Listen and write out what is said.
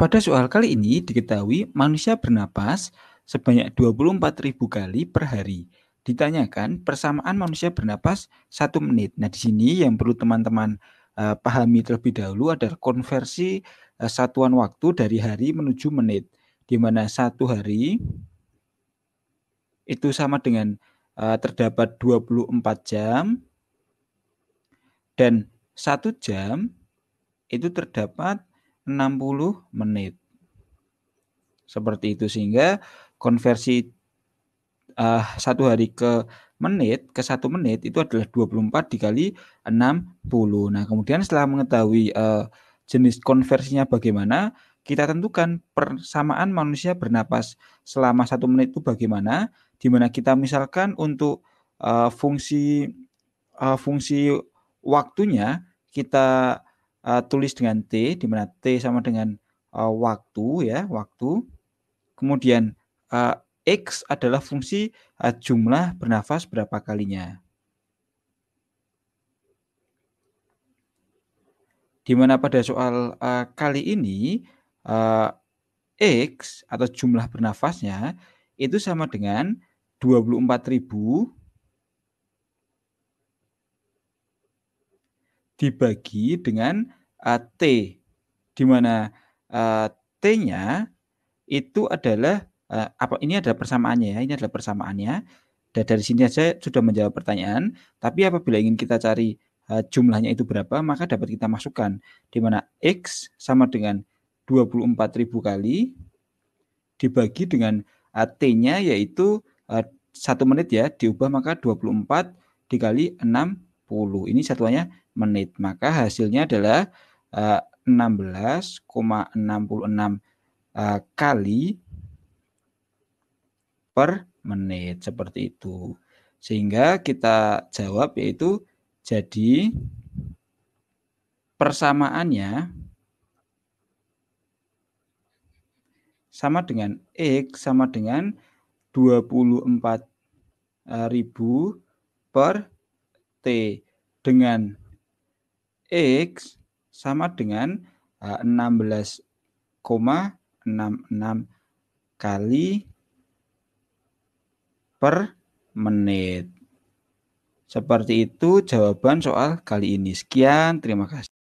Pada soal kali ini diketahui manusia bernapas sebanyak 24.000 kali per hari. Ditanyakan persamaan manusia bernapas 1 menit. Nah, di sini yang perlu teman-teman uh, pahami terlebih dahulu adalah konversi uh, satuan waktu dari hari menuju menit. Di mana satu hari itu sama dengan uh, terdapat 24 jam dan satu jam itu terdapat 60 menit. Seperti itu sehingga konversi uh, satu hari ke menit ke satu menit itu adalah 24 dikali 60. Nah, kemudian setelah mengetahui uh, jenis konversinya bagaimana, kita tentukan persamaan manusia bernapas selama satu menit itu bagaimana, di mana kita misalkan untuk uh, fungsi uh, fungsi waktunya kita uh, tulis dengan T, di mana T sama dengan uh, waktu ya, waktu. Kemudian uh, X adalah fungsi uh, jumlah bernafas berapa kalinya. Di mana pada soal uh, kali ini uh, X atau jumlah bernafasnya itu sama dengan 24.000 dibagi dengan uh, T, di mana uh, T-nya itu adalah uh, apa ini adalah persamaannya ya, ini adalah persamaannya. Dan dari sini saja sudah menjawab pertanyaan, tapi apabila ingin kita cari uh, jumlahnya itu berapa, maka dapat kita masukkan di mana x sama dengan 24.000 kali dibagi dengan uh, t-nya yaitu satu menit ya diubah maka 24 dikali 6 10 Ini satuannya menit. Maka hasilnya adalah uh, 16,66 uh, kali per menit seperti itu. Sehingga kita jawab yaitu jadi persamaannya sama dengan X sama dengan 24.000 eh, per T dengan X sama dengan 16,66 eh, kali per menit. Seperti itu jawaban soal kali ini. Sekian, terima kasih.